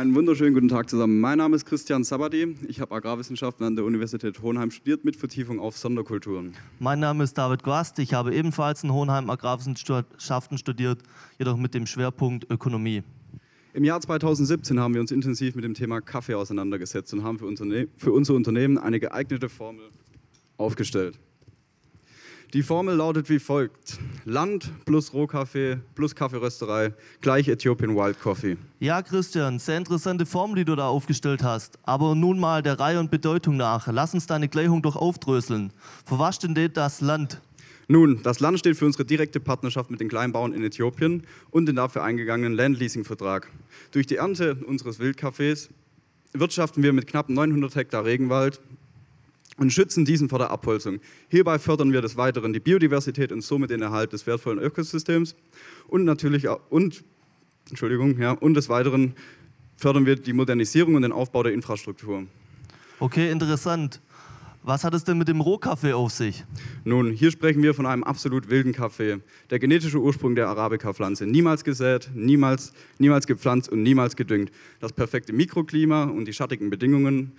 Einen wunderschönen guten Tag zusammen. Mein Name ist Christian Sabadi. Ich habe Agrarwissenschaften an der Universität Hohenheim studiert mit Vertiefung auf Sonderkulturen. Mein Name ist David Guast. Ich habe ebenfalls in Hohenheim Agrarwissenschaften studiert, jedoch mit dem Schwerpunkt Ökonomie. Im Jahr 2017 haben wir uns intensiv mit dem Thema Kaffee auseinandergesetzt und haben für, Unterne für unser Unternehmen eine geeignete Formel aufgestellt. Die Formel lautet wie folgt: Land plus Rohkaffee plus Kaffeerösterei gleich Äthiopien Wild Coffee. Ja, Christian, sehr interessante Formel, die du da aufgestellt hast. Aber nun mal der Reihe und Bedeutung nach. Lass uns deine Gleichung doch aufdröseln. Für was steht denn das Land? Nun, das Land steht für unsere direkte Partnerschaft mit den Kleinbauern in Äthiopien und den dafür eingegangenen Landleasing-Vertrag. Durch die Ernte unseres Wildkaffees wirtschaften wir mit knapp 900 Hektar Regenwald und schützen diesen vor der Abholzung. Hierbei fördern wir des Weiteren die Biodiversität und somit den Erhalt des wertvollen Ökosystems und natürlich und Entschuldigung, ja, und des Weiteren fördern wir die Modernisierung und den Aufbau der Infrastruktur. Okay, interessant. Was hat es denn mit dem Rohkaffee auf sich? Nun, hier sprechen wir von einem absolut wilden Kaffee. Der genetische Ursprung der Arabica-Pflanze. Niemals gesät, niemals, niemals gepflanzt und niemals gedüngt. Das perfekte Mikroklima und die schattigen Bedingungen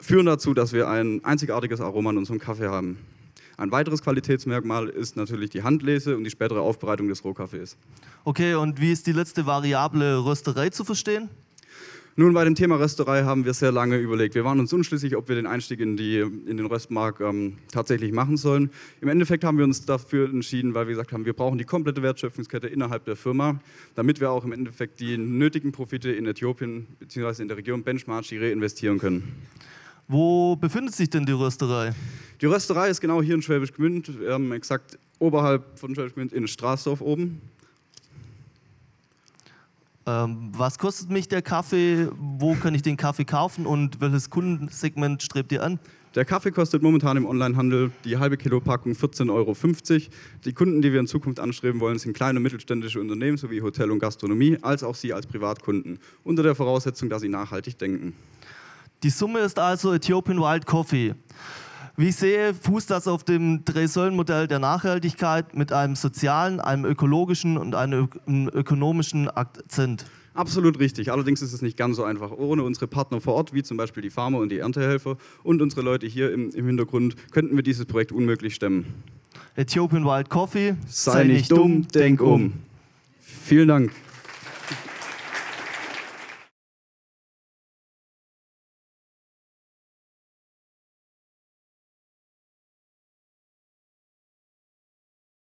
führen dazu, dass wir ein einzigartiges Aroma in unserem Kaffee haben. Ein weiteres Qualitätsmerkmal ist natürlich die Handlese und die spätere Aufbereitung des Rohkaffees. Okay, und wie ist die letzte Variable Rösterei zu verstehen? Nun, bei dem Thema Rösterei haben wir sehr lange überlegt. Wir waren uns unschlüssig, ob wir den Einstieg in, die, in den Röstmarkt ähm, tatsächlich machen sollen. Im Endeffekt haben wir uns dafür entschieden, weil wir gesagt haben, wir brauchen die komplette Wertschöpfungskette innerhalb der Firma, damit wir auch im Endeffekt die nötigen Profite in Äthiopien bzw. in der Region Benchmark reinvestieren können. Wo befindet sich denn die Rösterei? Die Rösterei ist genau hier in Schwäbisch Gmünd, ähm, exakt oberhalb von Schwäbisch Gmünd in Straßdorf oben. Ähm, was kostet mich der Kaffee? Wo kann ich den Kaffee kaufen und welches Kundensegment strebt ihr an? Der Kaffee kostet momentan im Onlinehandel die halbe Kilo Packung 14,50 Euro. Die Kunden, die wir in Zukunft anstreben wollen, sind kleine und mittelständische Unternehmen sowie Hotel und Gastronomie, als auch Sie als Privatkunden, unter der Voraussetzung, dass Sie nachhaltig denken. Die Summe ist also Ethiopian Wild Coffee. Wie ich sehe, fußt das auf dem drei modell der Nachhaltigkeit mit einem sozialen, einem ökologischen und einem ökonomischen Akzent. Absolut richtig. Allerdings ist es nicht ganz so einfach. Ohne unsere Partner vor Ort, wie zum Beispiel die Farmer und die Erntehelfer und unsere Leute hier im, im Hintergrund, könnten wir dieses Projekt unmöglich stemmen. Ethiopian Wild Coffee. Sei, Sei nicht dumm, denk um. Vielen Dank.